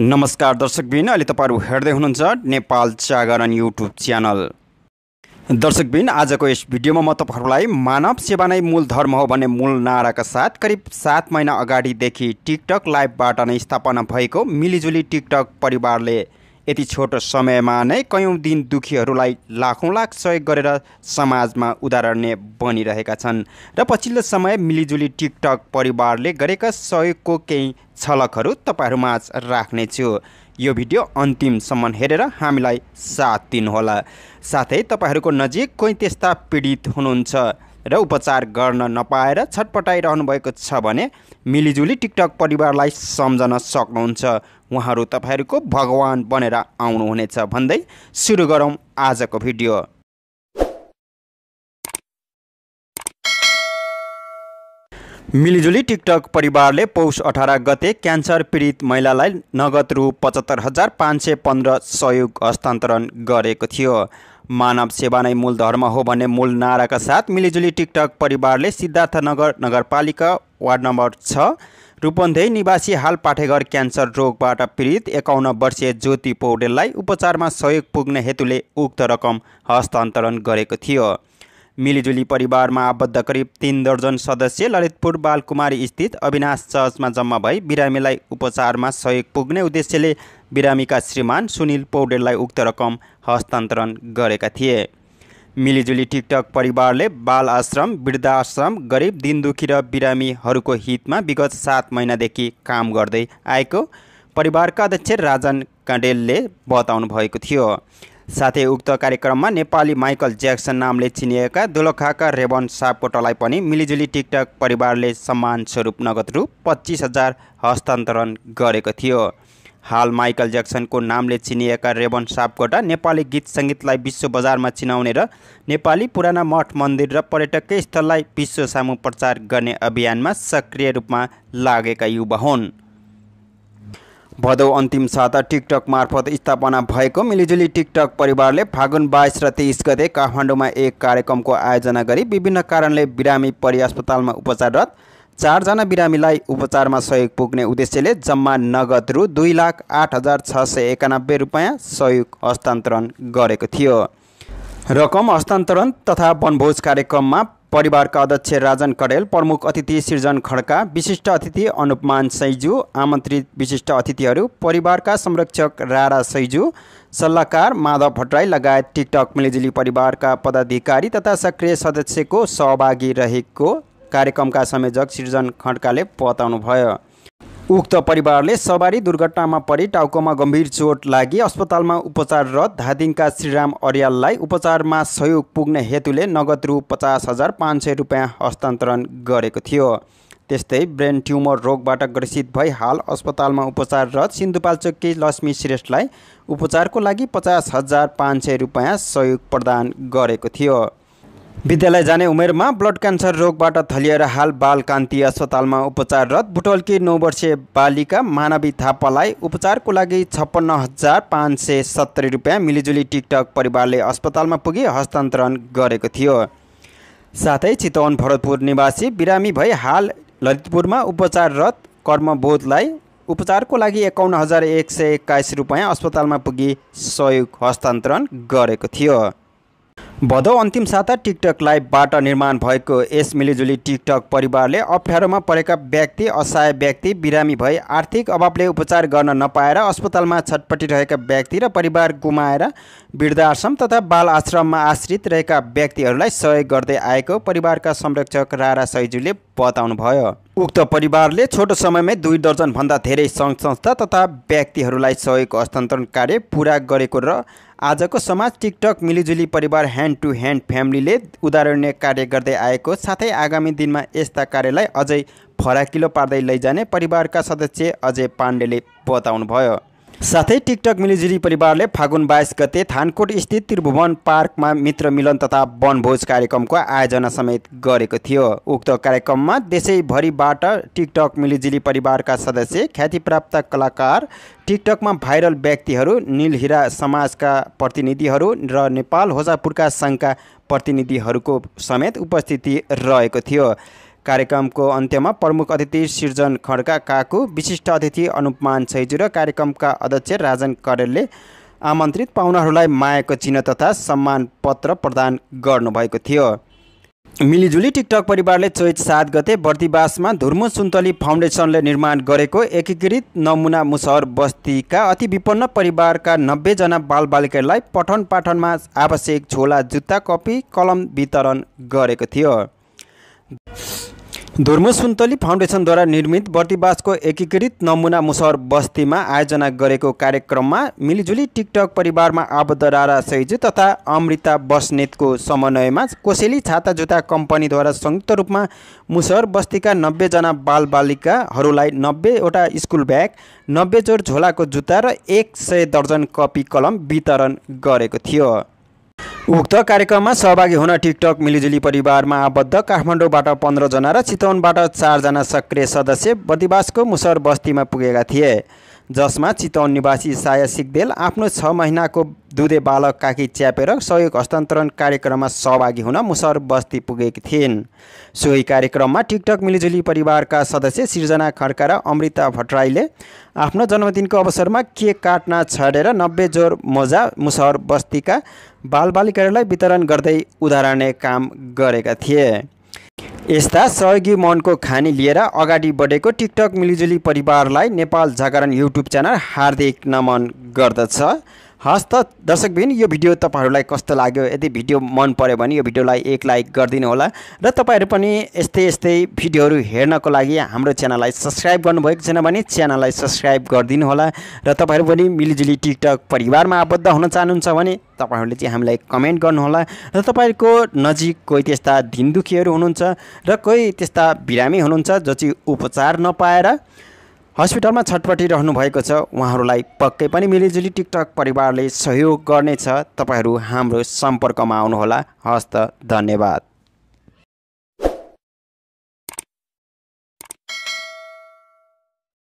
नमस्कार दर्शकबिन अहिले तपाईँहरू हेर्दै हुनुहुन्छ नेपाल जागरण युट्युब च्यानल दर्शकबिन आजको यस भिडियोमा म तपाईँहरूलाई मानव सेवा नै मूल धर्म हो भन्ने मूल नाराका साथ करिब सात महिना अगाडिदेखि टिकटक लाइभबाट नै स्थापना भएको मिलिजुली टिकटक परिवारले यति छोटो समयमा नै कयौँ दिन दुखीहरूलाई लाखौँ लाख सहयोग गरेर समाजमा उदाहरणीय बनिरहेका छन् र पछिल्लो समय मिलिजुली टिकटक परिवारले गरेका सहयोगको केही छलकहरू तपाईँहरूमाझ राख्नेछु यो भिडियो अन्तिमसम्म हेरेर हामीलाई साथ दिनुहोला साथै तपाईँहरूको नजिक कोही त्यस्ता पीडित हुनुहुन्छ र उपचार गर्न नपाएर छटपटाइरहनु भएको छ भने मिलिजुली टिकटक परिवारलाई सम्झन सक्नुहुन्छ उहाँहरू तपाईँहरूको भगवान् बनेर आउनुहुनेछ भन्दै सुरु गरौँ आजको भिडियो मिलिजुली टिकटक परिवारले पौष अठार गते क्यान्सर पीडित महिलालाई नगद रु पचहत्तर हजार पाँच सय पन्ध्र सहयोग हस्तान्तरण गरेको थियो मानव सेवा नै मूल धर्म हो भन्ने मूल नाराका साथ मिलिजुली टिकटक परिवारले सिद्धार्थनगर नगरपालिका वार्ड नम्बर छ रूपन्देही निवासी हाल पाठेघर क्यान्सर रोगबाट पीडित एकाउन्न वर्षीय ज्योति पौडेललाई उपचारमा सहयोग पुग्ने हेतुले उक्त रकम हस्तान्तरण गरेको थियो मिलिजुली परिवारमा आबद्ध करिब तिन दर्जन सदस्य ललितपुर बालकुमारी स्थित अविनाश चर्चमा जम्मा भई बिरामीलाई उपचारमा सहयोग पुग्ने उद्देश्यले बिरामीका श्रीमान सुनिल पौडेललाई उक्त रकम हस्तान्तरण गरेका थिए मिलिजुली टिकटक परिवारले बाल आश्रम आश्रम गरिब दिनदुखी र बिरामीहरूको हितमा विगत सात महिनादेखि काम गर्दै आएको परिवारका अध्यक्ष राजन काँडेलले बताउनु भएको थियो साथै उक्त कार्यक्रममा नेपाली माइकल ज्याक्सन नामले चिनिएका दोलखाका रेवन सापकोटालाई पनि मिलिजुली टिकटक परिवारले सम्मान स्वरूप नगद रु पच्चिस हजार हस्तान्तरण गरेको थियो हाल माइकल ज्याक्सनको नामले चिनिएका रेबन सापकोटा नेपाली गीत सङ्गीतलाई विश्व बजारमा चिनाउने र नेपाली पुराना मठ मन्दिर र पर्यटकीय स्थललाई विश्व सामु प्रचार गर्ने अभियानमा सक्रिय रूपमा लागेका युवा हुन् भदौ अन्तिम साता टिकटक मार्फत स्थापना भएको मिलिजुली टिकटक परिवारले फागुन बाइस र तेइस गते काठमाडौँमा एक कार्यक्रमको आयोजना गरी विभिन्न कारणले बिरामी परि अस्पतालमा उपचाररत चारजना बिरामीलाई उपचारमा सहयोग पुग्ने उद्देश्यले जम्मा नगद रु दुई लाख आठ हजार छ सय एकानब्बे रुपियाँ सहयोग हस्तान्तरण गरेको थियो रकम हस्तान्तरण तथा वनभोज कार्यक्रममा परिवारका अध्यक्ष राजन कडेल प्रमुख अतिथि सृजन खड्का विशिष्ट अतिथि अनुपमान सैजू आमन्त्रित विशिष्ट अतिथिहरू परिवारका संरक्षक रारा सैजू सल्लाहकार माधव भट्टराई लगायत टिकटक मिलिजुली परिवारका पदाधिकारी तथा सक्रिय सदस्यको सहभागी रहेको कार्यक्रमका संयोजक सृजन खड्काले बताउनुभयो उक्त परिवारले सवारी दुर्घटनामा परि टाउकोमा गम्भीर चोट लागि अस्पतालमा उपचाररत धादिङका श्रीराम अर्याललाई उपचारमा सहयोग पुग्ने हेतुले नगद रु पचास हजार पाँच सय रुपियाँ हस्तान्तरण गरेको थियो त्यस्तै ब्रेन ट्युमर रोगबाट ग्रसित भई हाल अस्पतालमा उपचाररत सिन्धुपाल्चोककी लक्ष्मी श्रेष्ठलाई उपचारको लागि पचास हजार पाँच सय रुपियाँ सहयोग प्रदान गरेको थियो विद्यालय जाने उमेरमा ब्लड क्यान्सर रोगबाट थलिएर हाल बाल कान्ति अस्पतालमा उपचाररत बुटवलकी नौ वर्षीय बालिका मानवी थापालाई उपचारको लागि छप्पन्न हजार पाँच सय सत्तरी रुपियाँ मिलिजुली टिकटक परिवारले अस्पतालमा पुगी हस्तान्तरण गरेको थियो साथै चितवन भरतपुर निवासी बिरामी भई हाल ललितपुरमा उपचाररत कर्मबोधलाई उपचारको लागि एकाउन्न हजार एक सय एक्काइस रुपियाँ अस्पतालमा पुगी सहयोग हस्तान्तरण गरेको थियो भदौ अन्तिम साता टिकटक लाइभबाट निर्माण भएको यस मिलिजुली टिकटक परिवारले अप्ठ्यारोमा परेका व्यक्ति असहाय व्यक्ति बिरामी भई आर्थिक अभावले उपचार गर्न नपाएर अस्पतालमा छटपटी रहेका व्यक्ति र परिवार गुमाएर वृद्धाश्रम तथा बाल आश्रममा आश्रित रहेका व्यक्तिहरूलाई सहयोग गर्दै आएको परिवारका संरक्षक रारा सैजुले बताउनुभयो उक्त परिवारले छोटो समयमै दुई दर्जनभन्दा धेरै सङ्घ संस्था तथा व्यक्तिहरूलाई सहयोग हस्तान्तरण कार्य पुरा गरेको र आजको समाज टिकटक मिलिजुली परिवार ह्यान्ड टु ह्यान्ड फ्यामिलीले उदाहरणीय कार्य गर्दै आएको साथै आगामी दिनमा यस्ता कार्यलाई अझै फराकिलो पार्दै लैजाने परिवारका सदस्य अजय पाण्डेले बताउनुभयो साथै टिकटक मिलिजुली परिवारले फागुन बाइस गते थानकोट स्थित त्रिभुवन पार्कमा मित्र मिलन तथा वनभोज कार्यक्रमको आयोजना समेत गरेको थियो उक्त कार्यक्रममा देशैभरिबाट टिकटक मिलिजुली परिवारका सदस्य ख्यातिप्राप्त कलाकार टिकटकमा भाइरल व्यक्तिहरू निलहिरा समाजका प्रतिनिधिहरू र नेपाल होजापुरका सङ्घका प्रतिनिधिहरूको समेत उपस्थिति रहेको थियो कार्यक्रमको अन्त्यमा प्रमुख अतिथि सिर्जन खड्का काकु विशिष्ट अतिथि अनुपमान छैजु र कार्यक्रमका अध्यक्ष राजन करेलले आमन्त्रित पाहुनाहरूलाई मायाको चिन्ह तथा सम्मान पत्र प्रदान गर्नुभएको थियो मिलिजुली टिकटक परिवारले चैत सात गते बर्दिवासमा धुर्मु सुन्तली फाउन्डेसनले निर्माण गरेको एकीकृत नमुना मुसहर बस्तीका अति विपन्न परिवारका नब्बेजना बालबालिकालाई पठन पाठनमा आवश्यक झोला जुत्ता कपी कलम वितरण गरेको थियो धुर्म सुन्तली फाउन्डेसनद्वारा निर्मित बर्तिवासको एकीकृत नमुना मुसहर बस्तीमा आयोजना गरेको कार्यक्रममा मिलिजुली टिकटक परिवारमा आबद्ध रारा सैजु तथा अमृता बस्नेतको समन्वयमा कोसेली छाता जुता कम्पनीद्वारा संयुक्त रूपमा मुसहर बस्तीका नब्बेजना बालबालिकाहरूलाई नब्बेवटा स्कुल ब्याग नब्बे जोर झोलाको जुत्ता र एक सय दर्जन कपी कलम वितरण गरेको थियो उक्त कार्यक्रममा सहभागी हुन टिकटक मिलिजुली परिवारमा आबद्ध काठमाडौँबाट पन्ध्रजना र चितवनबाट चारजना सक्रिय सदस्य बदिवासको मुसर बस्तीमा पुगेका थिए जसमा चितवन निवासी साया सिक्देल आफ्नो छ महिनाको दुधे बालक काकी च्यापेर सहयोग हस्तान्तरण कार्यक्रममा सहभागी हुन मुसर बस्ती पुगेकी थिइन् सोही कार्यक्रममा टिकटक मिलिजुली परिवारका सदस्य सिर्जना खड्का र अमृता भट्टराईले आफ्नो जन्मदिनको अवसरमा केक काट्न छाडेर नब्बे जोर मोजा मुसहर बस्तीका बालबालिकाहरूलाई वितरण गर्दै उदाहरणीय काम गरेका थिए यस्ता सहयोगी मनको खानी लिएर अगाडि बढेको टिकटक मिलिजुली परिवारलाई नेपाल जागरण युट्युब च्यानल हार्दिक नमन गर्दछ हस् त दर्शकबिन यो भिडियो तपाईँहरूलाई कस्तो लाग्यो यदि भिडियो मन पऱ्यो भने यो भिडियोलाई एक लाइक गरिदिनु होला र तपाईँहरू पनि यस्तै यस्तै भिडियोहरू हेर्नको लागि हाम्रो च्यानललाई सब्सक्राइब गर्नुभएको छैन भने च्यानललाई सब्सक्राइब गरिदिनु होला र तपाईँहरू पनि मिलिजुली टिकटक परिवारमा आबद्ध हुन चाहनुहुन्छ भने तपाईँहरूले चाहिँ हामीलाई कमेन्ट गर्नुहोला र तपाईँहरूको नजिक कोही त्यस्ता दिनदुखीहरू हुनुहुन्छ र कोही त्यस्ता बिरामी हुनुहुन्छ जो चाहिँ उपचार नपाएर हस्पिटलमा छटपटिरहनु भएको छ उहाँहरूलाई पक्कै पनि मिलिजुली टिकटक परिवारले सहयोग गर्नेछ तपाईँहरू हाम्रो सम्पर्कमा आउनुहोला हस्त धन्यवाद